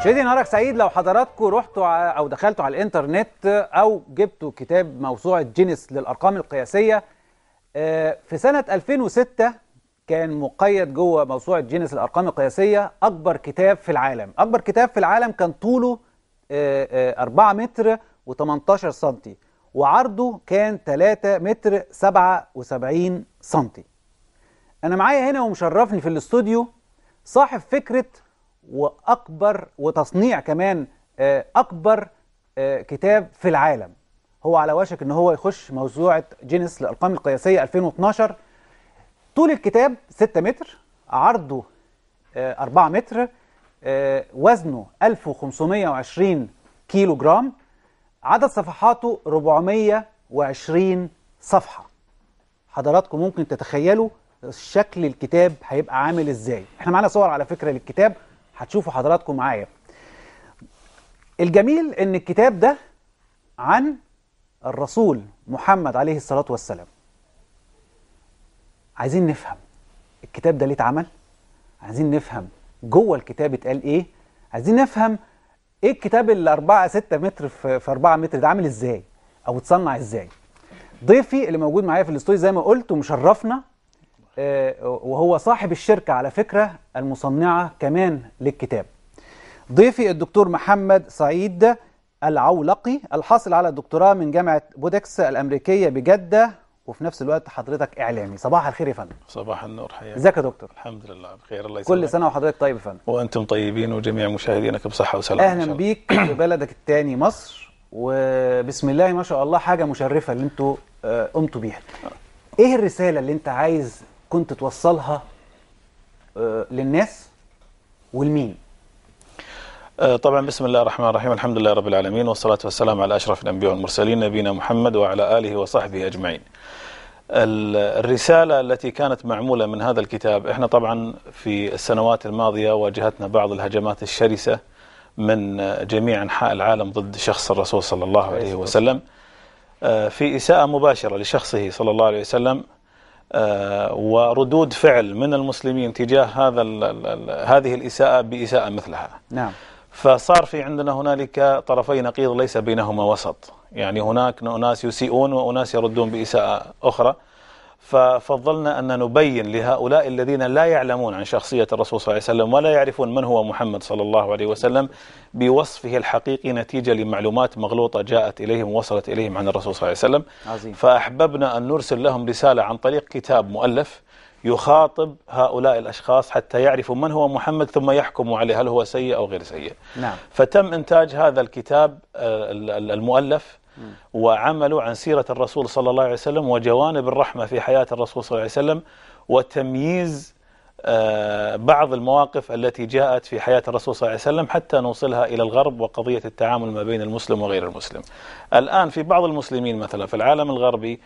مشاهدي نهارك سعيد لو حضراتكم رحتوا او دخلتوا على الانترنت او جبتوا كتاب موسوعه جينيس للارقام القياسيه آه، في سنه 2006 كان مقيد جوه موسوعه جينيس للارقام القياسيه اكبر كتاب في العالم اكبر كتاب في العالم كان طوله 4 آه، آه، متر و18 سنتي وعرضه كان 3 متر 77 سنتي انا معايا هنا ومشرفني في الاستوديو صاحب فكره واكبر وتصنيع كمان آه، اكبر آه، كتاب في العالم هو على وشك ان هو يخش موسوعه جينيس للارقام القياسيه 2012 طول الكتاب 6 متر عرضه 4 آه، متر وزنه 1520 كيلو جرام عدد صفحاته 420 صفحه حضراتكم ممكن تتخيلوا شكل الكتاب هيبقى عامل ازاي احنا معانا صور على فكره للكتاب هتشوفوا حضراتكم معايا الجميل ان الكتاب ده عن الرسول محمد عليه الصلاة والسلام عايزين نفهم الكتاب ده ليه اتعمل عايزين نفهم جوه الكتاب اتقال ايه عايزين نفهم ايه الكتاب اللي 4 6 متر في 4 متر ده عامل ازاي او اتصنع ازاي ضيفي اللي موجود معايا في الاستوديو زي ما قلت ومشرفنا آه، وهو صاحب الشركة على فكرة المصنعة كمان للكتاب ضيفي الدكتور محمد سعيد العولقي الحاصل على الدكتوراه من جامعة بودكس الأمريكية بجدة وفي نفس الوقت حضرتك إعلامي صباح الخير يا فندم صباح النور حياك ازيك يا دكتور الحمد لله بخير الله يسلمك كل سنة وحضرتك طيب يا فندم وأنتم طيبين وجميع مشاهدينك بصحة وسلامة أهلا بيك في بلدك الثاني مصر وبسم الله ما شاء الله حاجة مشرفة اللي أنتوا آه، قمتوا بيها إيه الرسالة اللي أنت عايز كنت توصلها آه، للناس والمين آه، طبعا بسم الله الرحمن الرحيم الحمد لله رب العالمين والصلاة والسلام على أشرف الأنبياء والمرسلين نبينا محمد وعلى آله وصحبه أجمعين الرسالة التي كانت معمولة من هذا الكتاب احنا طبعا في السنوات الماضية واجهتنا بعض الهجمات الشرسة من جميع أنحاء العالم ضد شخص الرسول صلى الله عليه وسلم آه، في إساءة مباشرة لشخصه صلى الله عليه وسلم آه، وردود فعل من المسلمين تجاه هذا الـ الـ هذه الإساءة بإساءة مثلها نعم فصار في عندنا هنالك طرفي نقيض ليس بينهما وسط يعني هناك أناس يسيئون وأناس يردون بإساءة أخرى ففضلنا أن نبين لهؤلاء الذين لا يعلمون عن شخصية الرسول صلى الله عليه وسلم ولا يعرفون من هو محمد صلى الله عليه وسلم بوصفه الحقيقي نتيجة لمعلومات مغلوطة جاءت إليهم ووصلت إليهم عن الرسول صلى الله عليه وسلم عظيم. فأحببنا أن نرسل لهم رسالة عن طريق كتاب مؤلف يخاطب هؤلاء الأشخاص حتى يعرفوا من هو محمد ثم يحكموا عليه هل هو سيء أو غير سيء نعم. فتم إنتاج هذا الكتاب آه، المؤلف وعملوا عن سيرة الرسول صلى الله عليه وسلم وجوانب الرحمة في حياة الرسول صلى الله عليه وسلم وتمييز آه، بعض المواقف التي جاءت في حياة الرسول صلى الله عليه وسلم حتى نوصلها إلى الغرب وقضية التعامل ما بين المسلم وغير المسلم الآن في بعض المسلمين مثلا في العالم الغربي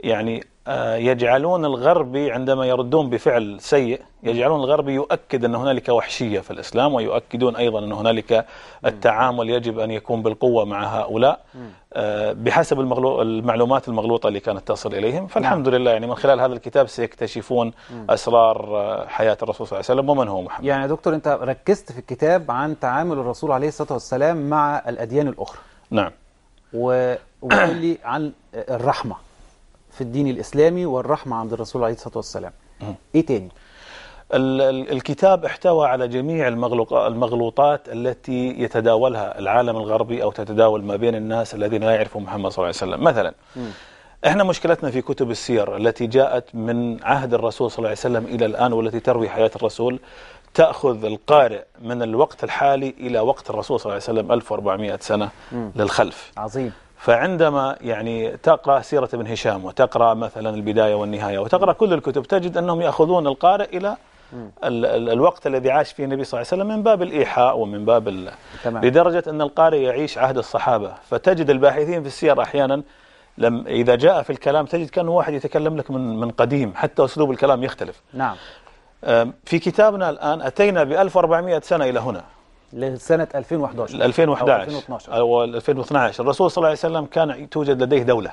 يعني آه، يجعلون الغربي عندما يردون بفعل سيء يجعلون الغربي يؤكد أن هنالك وحشية في الإسلام ويؤكدون أيضا أن هنالك التعامل يجب أن يكون بالقوة مع هؤلاء آه، بحسب المعلومات المغلوطة اللي كانت تصل إليهم فالحمد لله يعني من خلال هذا الكتاب سيكتشفون أسرار آه، حياة الرسول صلى الله عليه وسلم ومن هو محمد يعني دكتور أنت ركزت في الكتاب عن تعامل الرسول عليه الصلاة والسلام مع الأديان الأخرى نعم وقول لي عن الرحمة في الدين الإسلامي والرحمة عند الرسول عليه الصلاة والسلام م. إيه تاني؟ الكتاب احتوى على جميع المغلوطات التي يتداولها العالم الغربي أو تتداول ما بين الناس الذين لا يعرفون محمد صلى الله عليه وسلم مثلا م. احنا مشكلتنا في كتب السير التي جاءت من عهد الرسول صلى الله عليه وسلم إلى الآن والتي تروي حياة الرسول تأخذ القارئ من الوقت الحالي إلى وقت الرسول صلى الله عليه وسلم 1400 سنة م. للخلف عظيم فعندما يعني تقرأ سيرة ابن هشام وتقرأ مثلا البداية والنهاية وتقرأ كل الكتب تجد أنهم يأخذون القارئ إلى ال ال الوقت الذي عاش فيه النبي صلى الله عليه وسلم من باب الإيحاء ومن باب ال... تمام. لدرجة أن القارئ يعيش عهد الصحابة فتجد الباحثين في السير أحيانا لم إذا جاء في الكلام تجد كان واحد يتكلم لك من من قديم حتى أسلوب الكلام يختلف نعم في كتابنا الآن أتينا ب 1400 سنة إلى هنا لسنة 2011 2011 أو 2012 أو 2012 الرسول صلى الله عليه وسلم كان توجد لديه دولة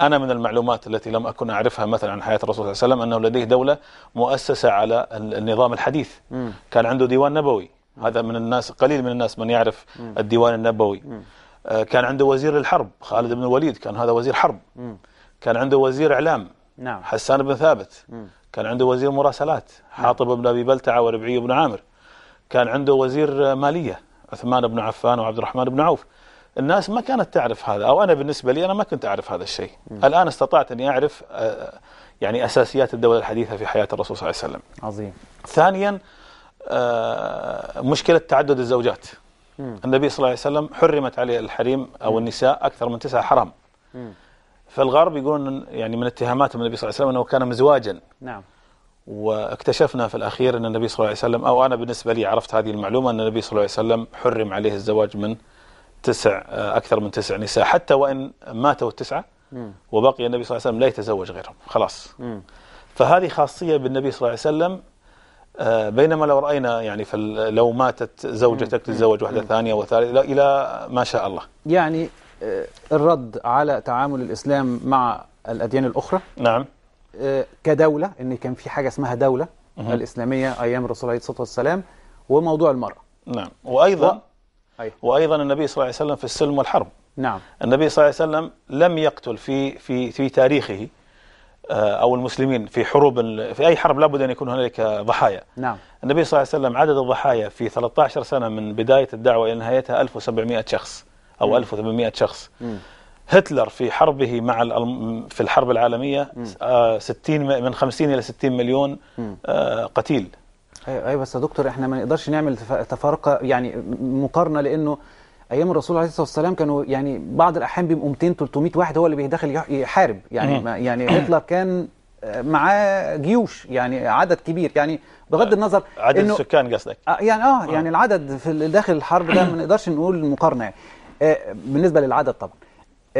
أنا من المعلومات التي لم أكن أعرفها مثلا عن حياة الرسول صلى الله عليه وسلم أنه لديه دولة مؤسسة على النظام الحديث م. كان عنده ديوان نبوي هذا من الناس قليل من الناس من يعرف م. الديوان النبوي م. آه، كان عنده وزير الحرب خالد بن الوليد كان هذا وزير حرب م. كان عنده وزير إعلام نعم. حسان بن ثابت م. كان عنده وزير مراسلات نعم. حاطب بن أبي بلتعة وربعي بن عامر كان عنده وزير ماليه عثمان بن عفان وعبد الرحمن بن عوف الناس ما كانت تعرف هذا او انا بالنسبه لي انا ما كنت اعرف هذا الشيء م. الان استطعت اني اعرف آه، يعني اساسيات الدوله الحديثه في حياه الرسول صلى الله عليه وسلم عظيم ثانيا آه، مشكله تعدد الزوجات م. النبي صلى الله عليه وسلم حرمت عليه الحريم او م. النساء اكثر من تسع حرام فالغرب يقولون يعني من اتهامات النبي صلى الله عليه وسلم انه كان مزواجا نعم واكتشفنا في الأخير أن النبي صلى الله عليه وسلم أو أنا بالنسبة لي عرفت هذه المعلومة أن النبي صلى الله عليه وسلم حرم عليه الزواج من تسع آه، أكثر من تسع نساء حتى وإن ماتوا التسعة وبقي النبي صلى الله عليه وسلم لا يتزوج غيرهم خلاص فهذه خاصية بالنبي صلى الله عليه وسلم آه، بينما لو رأينا يعني لو ماتت زوجتك تتزوج واحدة ثانية وثالثة إلى ما شاء الله يعني آه، الرد على تعامل الإسلام مع الأديان الأخرى نعم كدولة إن كان في حاجة اسمها دولة الإسلامية أيام الرسول عليه الصلاة والسلام وموضوع المرأة نعم وأيضا و... أيوه. وأيضا النبي صلى الله عليه وسلم في السلم والحرب نعم النبي صلى الله عليه وسلم لم يقتل في في في تاريخه آه، أو المسلمين في حروب في أي حرب لابد أن يكون هنالك ضحايا نعم النبي صلى الله عليه وسلم عدد الضحايا في 13 سنة من بداية الدعوة إلى نهايتها 1700 شخص أو م. 1800 شخص م. هتلر في حربه مع في الحرب العالمية 60 آه، من 50 إلى 60 مليون آه، قتيل أيوة بس يا دكتور احنا ما نقدرش نعمل تفارقة يعني مقارنة لأنه ايام الرسول عليه الصلاه والسلام كانوا يعني بعض الاحيان بيبقوا 200 300 واحد هو اللي بيدخل يحارب يعني ما يعني هتلر كان آه، معاه جيوش يعني عدد كبير يعني بغض النظر عدد إنه السكان قصدك يعني اه يعني العدد في داخل الحرب ده ما نقدرش نقول مقارنه يعني بالنسبه للعدد طبعا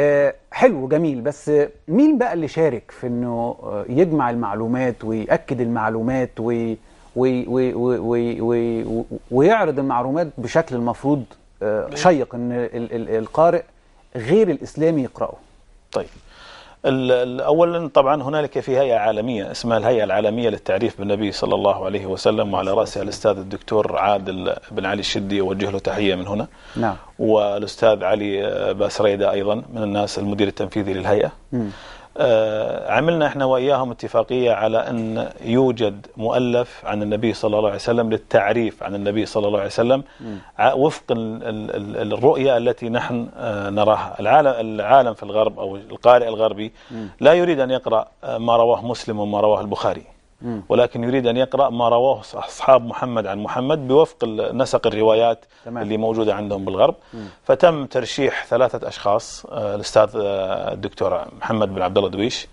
آه، حلو جميل بس مين بقى اللي شارك في انه آه، يجمع المعلومات ويأكد المعلومات وي وي وي وي وي ويعرض المعلومات بشكل المفروض آه، شيق ان القارئ غير الاسلامي يقراه. طيب أولا طبعا هنالك في هيئة عالمية اسمها الهيئة العالمية للتعريف بالنبي صلى الله عليه وسلم وعلى رأسها الأستاذ الدكتور عادل بن علي الشدي أوجه له تحية من هنا نعم والأستاذ علي باسريدة أيضا من الناس المدير التنفيذي للهيئة م. آه، عملنا احنا واياهم اتفاقيه على ان يوجد مؤلف عن النبي صلى الله عليه وسلم للتعريف عن النبي صلى الله عليه وسلم وفق الرؤيه التي نحن آه، نراها، العالم العالم في الغرب او القارئ الغربي لا يريد ان يقرا آه، ما رواه مسلم وما رواه البخاري. ولكن يريد أن يقرأ ما رواه أصحاب محمد عن محمد بوفق نسق الروايات تمام. اللي موجودة عندهم بالغرب مم. فتم ترشيح ثلاثة أشخاص آه، الأستاذ آه، الدكتور محمد بن عبد الله دويش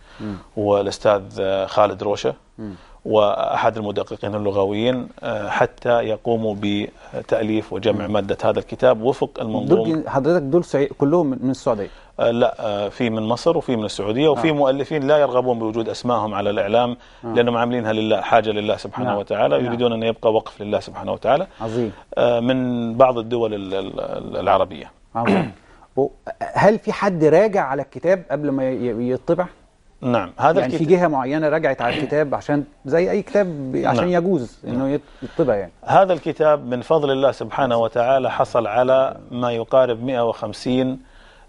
والأستاذ آه، خالد روشة مم. وأحد المدققين اللغويين حتى يقوموا بتأليف وجمع مادة هذا الكتاب وفق المنظوم حضرتك دول كلهم من السعودية آه، لا آه، في من مصر وفي من السعودية وفي آه. مؤلفين لا يرغبون بوجود أسمائهم على الإعلام آه. لأنهم عاملينها لله حاجة لله سبحانه نعم. وتعالى نعم. يريدون أن يبقى وقف لله سبحانه وتعالى عظيم آه، من بعض الدول العربية عظيم هل في حد راجع على الكتاب قبل ما يطبع؟ نعم هذا يعني الكتاب في جهه معينه رجعت على الكتاب عشان زي اي كتاب عشان نعم. يجوز نعم. انه يطبع يعني هذا الكتاب من فضل الله سبحانه وتعالى حصل على ما يقارب 150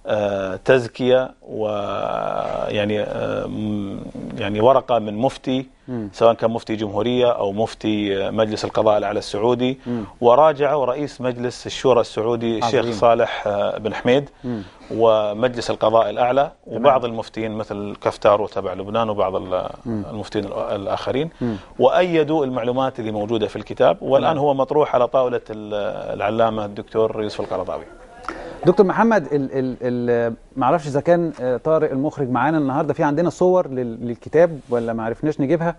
آه، تزكيه ويعني آه، يعني ورقه من مفتي سواء كان مفتي جمهوريه او مفتي آه، مجلس القضاء الاعلى السعودي وراجعه رئيس مجلس الشورى السعودي الشيخ صالح بن حميد ومجلس القضاء الاعلى وبعض المفتين مثل كفتارو تبع لبنان وبعض المفتين الاخرين وايدوا المعلومات اللي موجوده في الكتاب والان هو مطروح على طاوله العلامه الدكتور يوسف القرضاوي دكتور محمد ال ال ال معرفش اذا كان آه، طارق المخرج معانا النهارده في عندنا صور للكتاب ولا ما عرفناش نجيبها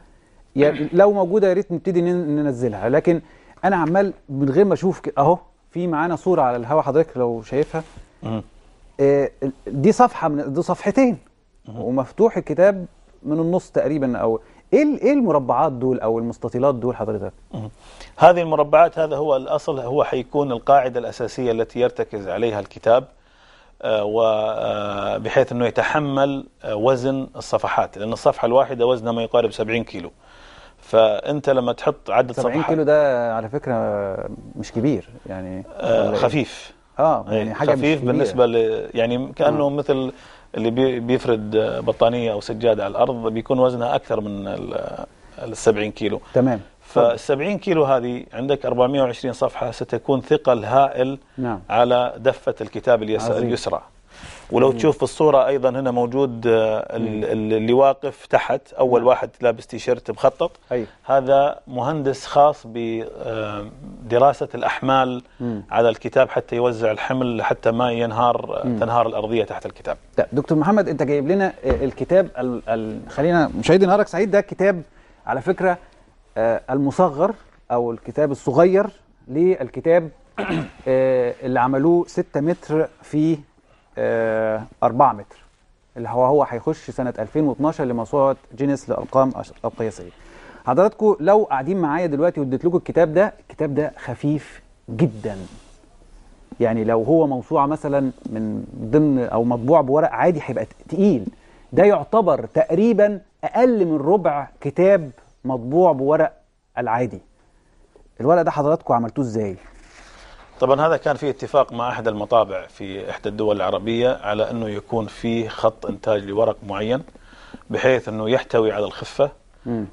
يعني لو موجوده يا ريت نبتدي ننزلها لكن انا عمال من غير ما اشوف اهو في معانا صوره على الهواء حضرتك لو شايفها آه، دي صفحه من دي صفحتين ومفتوح الكتاب من النص تقريبا او ايه ايه المربعات دول او المستطيلات دول حضرتك هذه المربعات هذا هو الاصل هو حيكون القاعده الاساسيه التي يرتكز عليها الكتاب آه، آه، بحيث انه يتحمل آه، وزن الصفحات لان الصفحه الواحده وزنها ما يقارب 70 كيلو فانت لما تحط عدد 70 صفحات 70 كيلو ده على فكره مش كبير يعني إيه؟ خفيف اه يعني إيه، حاجه خفيف بالنسبه ل يعني كانه آه. مثل اللي بيفرد بطانيه او سجاده على الارض بيكون وزنها اكثر من ال 70 كيلو تمام فال 70 كيلو هذه عندك 420 صفحه ستكون ثقل هائل نعم. على دفه الكتاب اليسرى ولو تشوف في الصورة أيضا هنا موجود آه، اللي واقف تحت أول نعم. واحد لابس تيشيرت مخطط هذا مهندس خاص بدراسة آه، الأحمال على الكتاب حتى يوزع الحمل حتى ما ينهار آه، تنهار الأرضية تحت الكتاب دكتور محمد أنت جايب لنا الكتاب خلينا مشاهدي نهارك سعيد ده كتاب على فكرة المصغر أو الكتاب الصغير للكتاب اللي عملوه 6 متر في 4 آه، متر اللي هو هو هيخش سنه 2012 لموسوعه جينيس لارقام القياسيه حضراتكم لو قاعدين معايا دلوقتي واديت لكم الكتاب ده الكتاب ده خفيف جدا يعني لو هو موسوعه مثلا من ضمن او مطبوع بورق عادي هيبقى تقيل ده يعتبر تقريبا اقل من ربع كتاب مطبوع بورق العادي الورق ده حضراتكم عملتوه ازاي طبعا هذا كان في اتفاق مع أحد المطابع في إحدى الدول العربية على أنه يكون في خط إنتاج لورق معين بحيث أنه يحتوي على الخفة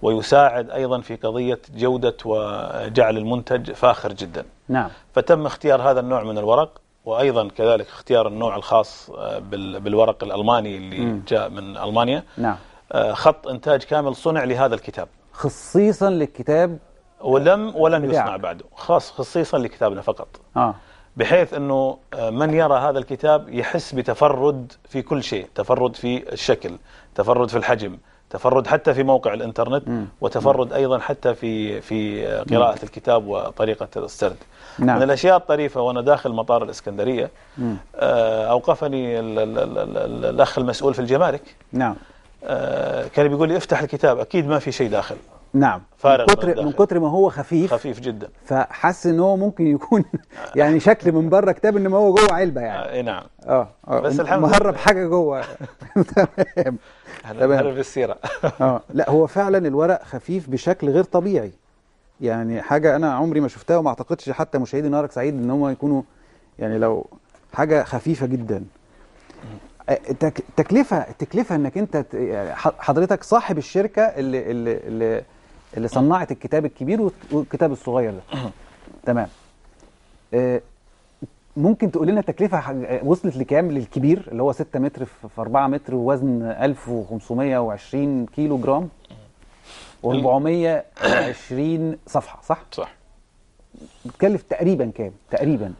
ويساعد أيضا في قضية جودة وجعل المنتج فاخر جدا نعم. فتم اختيار هذا النوع من الورق وأيضا كذلك اختيار النوع الخاص آه، بالورق الألماني اللي م. جاء من ألمانيا نعم. آه، خط إنتاج كامل صنع لهذا الكتاب خصيصا للكتاب ولم ولن يصنع بعده خاص خصيصا لكتابنا فقط آه. بحيث أنه آه، من يرى هذا الكتاب يحس بتفرد في كل شيء تفرد في الشكل تفرد في الحجم تفرد حتى في موقع الانترنت مم. وتفرد مم. ايضا حتى في في آه، قراءه مم. الكتاب وطريقه السرد نعم. من الاشياء الطريفه وانا داخل مطار الاسكندريه آه اوقفني الاخ المسؤول في الجمارك نعم آه كان بيقول لي افتح الكتاب اكيد ما في شيء داخل نعم فارغ من كتر من, كتر ما هو خفيف خفيف جدا فحس ان هو ممكن يكون يعني شكل من بره كتاب انما هو جوه علبه يعني آه، اي نعم آه،, اه بس الحمد مهرب حاجه جوه تمام تمام مهرب السيره اه لا هو فعلا الورق خفيف بشكل غير طبيعي يعني حاجه انا عمري ما شفتها وما اعتقدش حتى مشاهدي نارك سعيد ان هم يكونوا يعني لو حاجه خفيفه جدا آه، تكلفه التكلفه انك انت يعني حضرتك صاحب الشركه اللي اللي, اللي اللي صنعت الكتاب الكبير والكتاب الصغير ده تمام آه، ممكن تقول لنا التكلفه آه، وصلت لكام للكبير اللي هو 6 متر في 4 متر ووزن 1520 كيلو جرام و420 صفحه صح؟ صح بتكلف تقريبا كام؟ تقريبا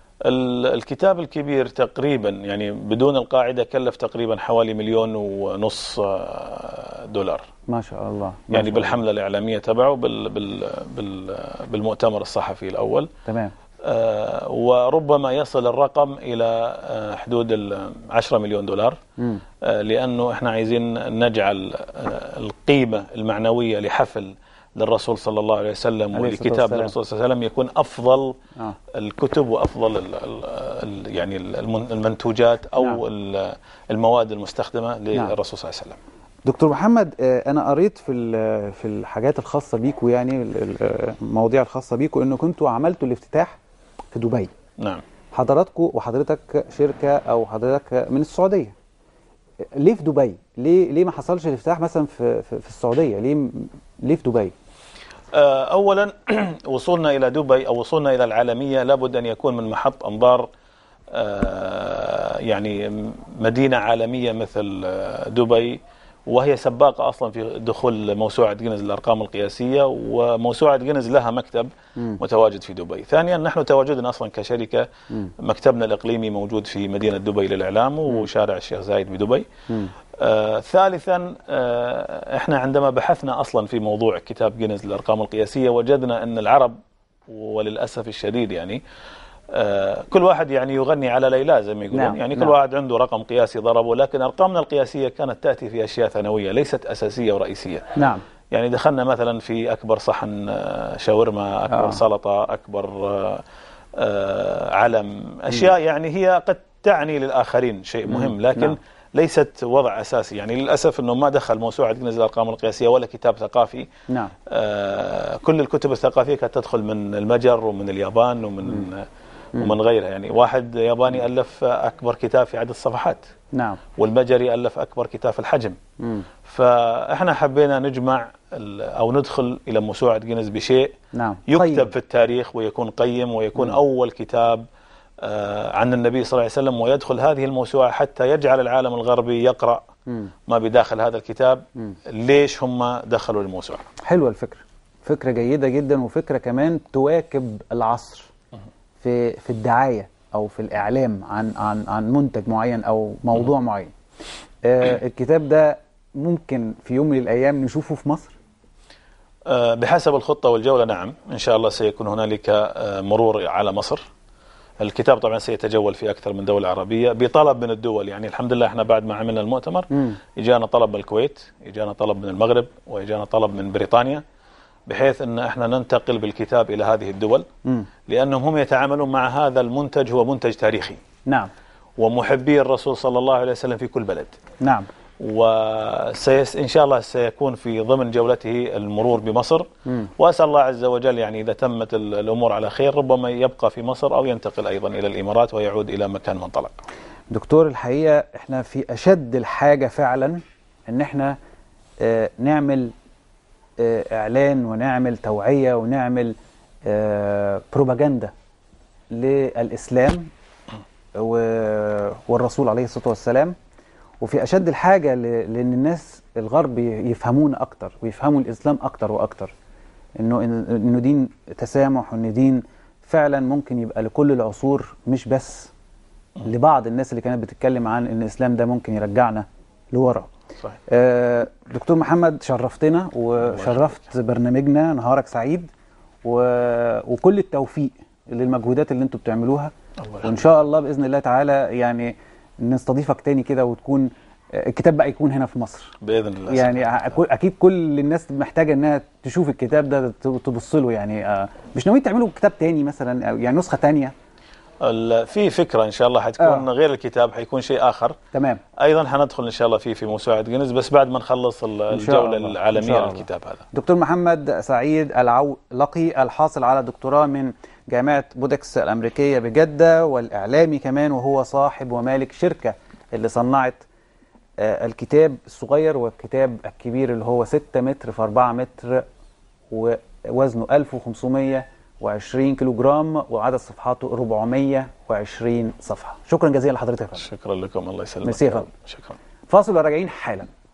الكتاب الكبير تقريبا يعني بدون القاعدة كلف تقريبا حوالي مليون ونص آه، دولار ما شاء الله ما يعني شاء بالحملة الله. الإعلامية تبعه بال بال بال بالمؤتمر الصحفي الأول تمام آه، وربما يصل الرقم إلى آه، حدود ال 10 مليون دولار لأنه إحنا عايزين نجعل القيمة المعنوية لحفل للرسول صلى الله عليه وسلم ولكتاب الرسول صلى الله عليه وسلم يكون افضل آه. الكتب وافضل الـ الـ يعني المنتوجات او نعم. المواد المستخدمه للرسول نعم. صلى الله عليه وسلم. دكتور محمد آه، انا قريت في في الحاجات الخاصه بيكم يعني آه، المواضيع الخاصه بيكم انه كنتوا عملتوا الافتتاح في دبي. نعم. حضراتكم وحضرتك شركه او حضرتك من السعوديه. ليه في دبي؟ ليه ليه ما حصلش الافتتاح مثلا في, في السعوديه؟ ليه ليه في دبي؟ آه، أولا وصولنا إلى دبي أو وصولنا إلى العالمية لابد أن يكون من محط أنظار آه، يعني مدينة عالمية مثل آه، دبي وهي سباقة أصلا في دخول موسوعة جينز للأرقام القياسية وموسوعة جينز لها مكتب متواجد في دبي ثانيا نحن تواجدنا أصلا كشركة مكتبنا الإقليمي موجود في مدينة دبي للإعلام وشارع الشيخ زايد بدبي آه، ثالثا آه، احنا عندما بحثنا اصلا في موضوع كتاب جينيز للارقام القياسيه وجدنا ان العرب وللاسف الشديد يعني آه، كل واحد يعني يغني على ليلى زي ما يقولون نعم. يعني كل نعم. واحد عنده رقم قياسي ضربه لكن ارقامنا القياسيه كانت تاتي في اشياء ثانويه ليست اساسيه ورئيسيه نعم يعني دخلنا مثلا في اكبر صحن شاورما اكبر آه. سلطه اكبر علم اشياء م. يعني هي قد تعني للاخرين شيء مهم لكن نعم. ليست وضع اساسي يعني للاسف انه ما دخل موسوعه كنز الارقام القياسيه ولا كتاب ثقافي نعم آه كل الكتب الثقافيه كانت تدخل من المجر ومن اليابان ومن مم. ومن غيرها يعني واحد ياباني ألف أكبر كتاب في عدد الصفحات نعم والمجري ألف أكبر كتاب في الحجم مم. فإحنا حبينا نجمع أو ندخل إلى موسوعة جينيز بشيء نعم. يكتب قيم. طيب. في التاريخ ويكون قيم ويكون مم. أول كتاب آه، عن النبي صلى الله عليه وسلم ويدخل هذه الموسوعة حتى يجعل العالم الغربي يقرأ ما بداخل هذا الكتاب ليش هم دخلوا الموسوعة حلوة الفكرة فكرة جيدة جدا وفكرة كمان تواكب العصر في في الدعاية أو في الإعلام عن عن عن منتج معين أو موضوع معين آه، الكتاب ده ممكن في يوم من الأيام نشوفه في مصر آه، بحسب الخطة والجولة نعم إن شاء الله سيكون هنالك مرور على مصر الكتاب طبعا سيتجول في اكثر من دوله عربيه بطلب من الدول يعني الحمد لله احنا بعد ما عملنا المؤتمر اجانا طلب من الكويت اجانا طلب من المغرب واجانا طلب من بريطانيا بحيث ان احنا ننتقل بالكتاب الى هذه الدول لانهم هم يتعاملون مع هذا المنتج هو منتج تاريخي نعم ومحبي الرسول صلى الله عليه وسلم في كل بلد نعم ان شاء الله سيكون في ضمن جولته المرور بمصر واسال الله عز وجل يعني اذا تمت الامور على خير ربما يبقى في مصر او ينتقل ايضا الى الامارات ويعود الى مكان منطلق. دكتور الحقيقه احنا في اشد الحاجه فعلا ان احنا آه، نعمل آه، اعلان ونعمل توعيه ونعمل آه، بروباجندا للاسلام والرسول عليه الصلاه والسلام وفي اشد الحاجه لان الناس الغرب يفهمون اكتر ويفهموا الاسلام اكتر واكتر انه انه دين تسامح وان دين فعلا ممكن يبقى لكل العصور مش بس لبعض الناس اللي كانت بتتكلم عن ان الاسلام ده ممكن يرجعنا لورا صحيح. آه، دكتور محمد شرفتنا وشرفت برنامجنا نهارك سعيد و... وكل التوفيق للمجهودات اللي انتم بتعملوها وان شاء الله باذن الله تعالى يعني نستضيفك تاني كده وتكون الكتاب بقى يكون هنا في مصر باذن الله يعني اكيد كل الناس محتاجه انها تشوف الكتاب ده تبص له يعني آه، مش ناويين تعملوا كتاب تاني مثلا او يعني نسخه تانيه في فكره ان شاء الله حتكون آه. غير الكتاب حيكون شيء اخر تمام ايضا حندخل ان شاء الله فيه في موسوعه جنز بس بعد ما نخلص الجوله العالميه للكتاب هذا دكتور محمد سعيد العو لقي الحاصل على دكتوراه من جامعة بودكس الأمريكية بجدة والإعلامي كمان وهو صاحب ومالك شركة اللي صنعت آه، الكتاب الصغير والكتاب الكبير اللي هو 6 متر في 4 متر ووزنه 1520 كيلو جرام وعدد صفحاته 420 صفحة شكرا جزيلا لحضرتك يا فندم شكرا لكم الله يسلمك ميرسي يا فندم شكرا فاصل وراجعين حالا